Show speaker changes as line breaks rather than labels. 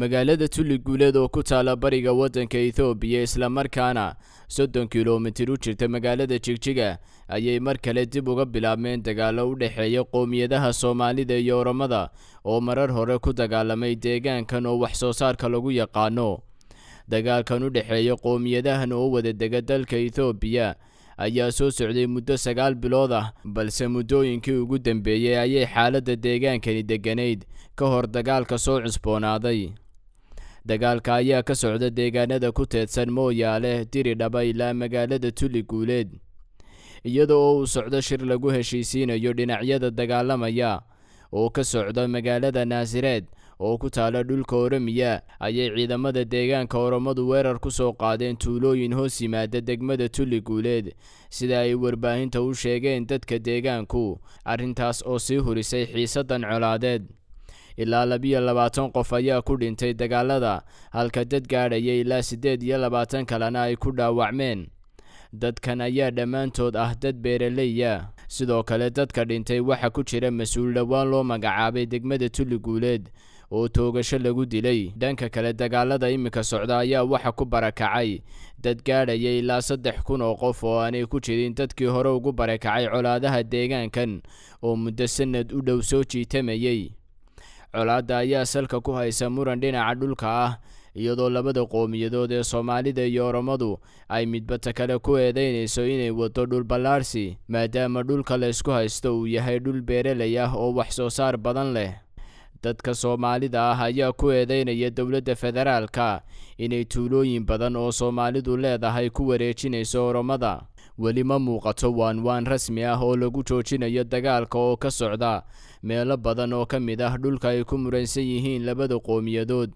magaalada tulli guuleed oo ku taala bariga waddanka ethoobiya islamarkaana soddon kilomitir u jirta magaalada jigjiga ayay mar kale dib uga bilaabmeen dagaallo u dhexeeya qowmiyadaha soomaalida iyo oromada oo marar hore ku dagaalamay deegaankan oo wax soo saarka lagu yaqaano dagaalkan u dhexeeya qowmiyadahan oo wada dega dalka ethoobiya ayaa soo socday muddo sagaal bilood ah balse muddooyinkii ugu dambeeyey ayay xaaladda deegaankani degganayd ka hor dagaalka soo cusboonaaday dagaalka ayaa ka socda deegaanada ku teedsan mooyaale diridhaba ilaa magaalada tuli guuleed iyada oo uu socdo shir lagu heshiisiinayo dhinacyada dagaalamaya oo ka socda magaalada naasireed oo ku taalo dhulka oromiya ayay ciidamada deegaanka oromadu weerar ku soo qaadeen tuulooyin hoos yimaada degmada tuli guuleed sida ay warbaahinta u sheegeen dadka deegaanku arrintaas oo sii hurisay xiisaddan colaadeed ilaa labiyo labaatan qof ayaa ku dhintay dagaalada halka dad gaadhaya ilaa siddeed iyo labaatan kalena ay ku dhaawacmeen dadkan ayaa dhammaantood ah dad beeraleya ah. sidoo kale dadka dhintay waxa ku jira mas-uul dhowaan loo magacaabay degmada tulli guuleed oo toogasho lagu dilay dhanka kale dagaalada iminka socda ayaa waxa ku barakacay dad gaadhaya ilaa saddex kun oo qof oo aanay ku jirin dadkii hore ugu barakacay colaadaha deegaankan oo muddo sanad u dhow soo jiitamayey colaadda ayaa salka ku haysa muran dhinaca dhulka ah iyadoo labada qowmiyadood ee soomaalida iyo oromadu ay midbata kale ku eedaynayso inay wado dhul ballaarsi maadaama dhulka laysku haysto uu yahay dhul beeralay ah oo wax soo saar badan leh dadka soomaalida ah ayaa ku eedaynaya dowladda federaalka inay tuulooyin badan oo soomaalidu leedahay ku wareejinayso oromada weli ma muuqato waanwaan rasmi ah oo lagu joojinayo dagaalka oo ka socda meelo badan oo ka mid ah dhulka ay ku muransan yihiin labada qoomiyadood